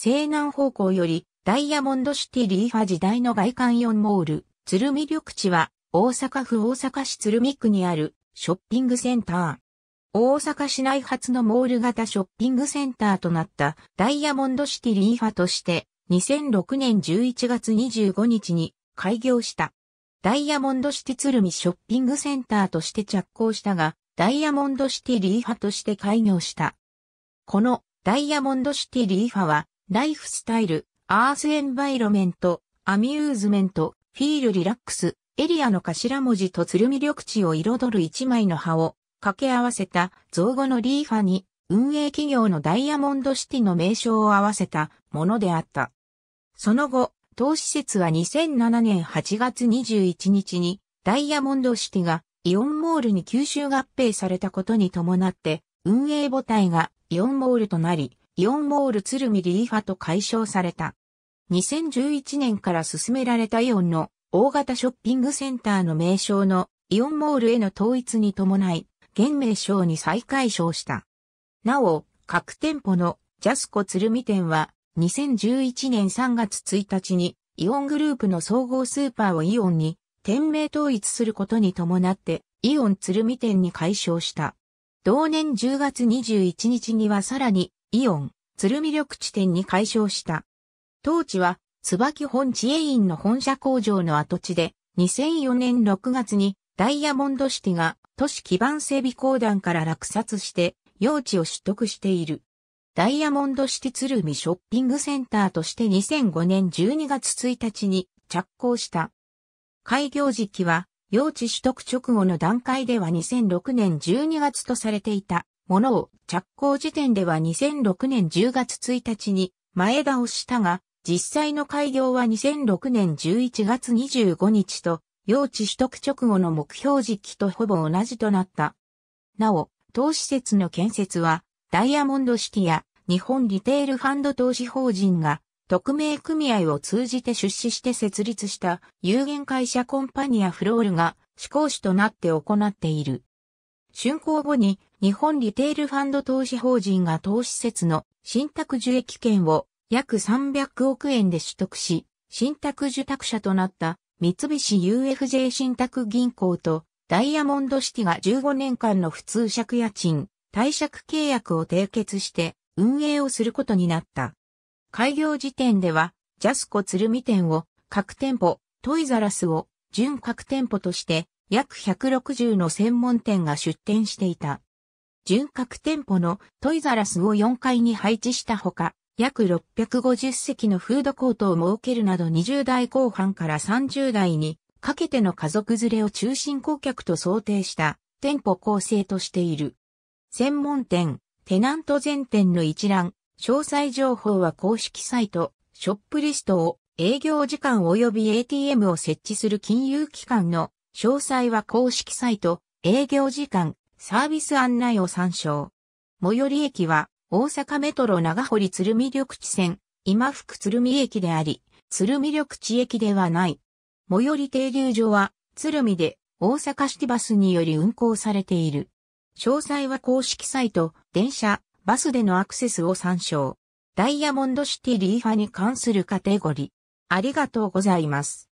西南方向よりダイヤモンドシティリーファ時代の外観4モール、鶴見緑地は大阪府大阪市鶴見区にあるショッピングセンター。大阪市内初のモール型ショッピングセンターとなったダイヤモンドシティリーファとして2006年11月25日に開業した。ダイヤモンドシティ鶴見ショッピングセンターとして着工したが、ダイヤモンドシティリーファとして開業した。このダイヤモンドシティリーファはライフスタイル、アースエンバイロメント、アミューズメント、フィールリラックス、エリアの頭文字と鶴見緑地を彩る一枚の葉を掛け合わせた造語のリーファに運営企業のダイヤモンドシティの名称を合わせたものであった。その後、当施設は2007年8月21日にダイヤモンドシティがイオンモールに吸収合併されたことに伴って運営母体がイオンモールとなり、イオンモール鶴見リーファと解消された。2011年から進められたイオンの大型ショッピングセンターの名称のイオンモールへの統一に伴い、現名称に再解消した。なお、各店舗のジャスコ鶴見店は2011年3月1日にイオングループの総合スーパーをイオンに店名統一することに伴ってイオン鶴見店に解消した。同年10月21日にはさらにイオン、鶴見緑地店に改称した。当地は、椿本地営院の本社工場の跡地で、2004年6月にダイヤモンドシティが都市基盤整備公団から落札して用地を取得している。ダイヤモンドシティ鶴見ショッピングセンターとして2005年12月1日に着工した。開業時期は用地取得直後の段階では2006年12月とされていたものを着工時点では2006年10月1日に前倒したが、実際の開業は2006年11月25日と、用地取得直後の目標時期とほぼ同じとなった。なお、投施設の建設は、ダイヤモンドシティや日本リテールファンド投資法人が、特命組合を通じて出資して設立した有限会社コンパニアフロールが、試行士となって行っている。竣工後に日本リテールファンド投資法人が投資説の信託受益権を約300億円で取得し、信託受託者となった三菱 UFJ 信託銀行とダイヤモンドシティが15年間の普通借家賃、貸借契約を締結して運営をすることになった。開業時点では、ジャスコ鶴見店を各店舗、トイザラスを準各店舗として約160の専門店が出店していた。純格店舗のトイザラスを4階に配置したほか、約650席のフードコートを設けるなど20代後半から30代にかけての家族連れを中心顧客と想定した店舗構成としている。専門店、テナント全店の一覧、詳細情報は公式サイト、ショップリストを営業時間及び ATM を設置する金融機関の詳細は公式サイト、営業時間、サービス案内を参照。最寄り駅は、大阪メトロ長堀鶴見緑地線、今福鶴見駅であり、鶴見緑地駅ではない。最寄り停留所は、鶴見で、大阪シティバスにより運行されている。詳細は公式サイト、電車、バスでのアクセスを参照。ダイヤモンドシティリーファに関するカテゴリー。ありがとうございます。